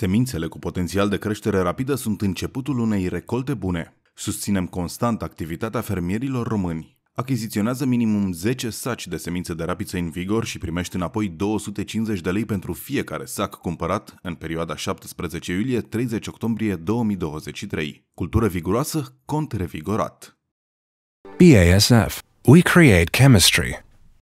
Semințele cu potențial de creștere rapidă sunt începutul unei recolte bune. Susținem constant activitatea fermierilor români. Achiziționează minimum 10 saci de semințe de rapiță în vigor și primești înapoi 250 de lei pentru fiecare sac cumpărat în perioada 17 iulie-30 octombrie 2023. Cultură viguroasă, cont revigorat. BASF. We create chemistry.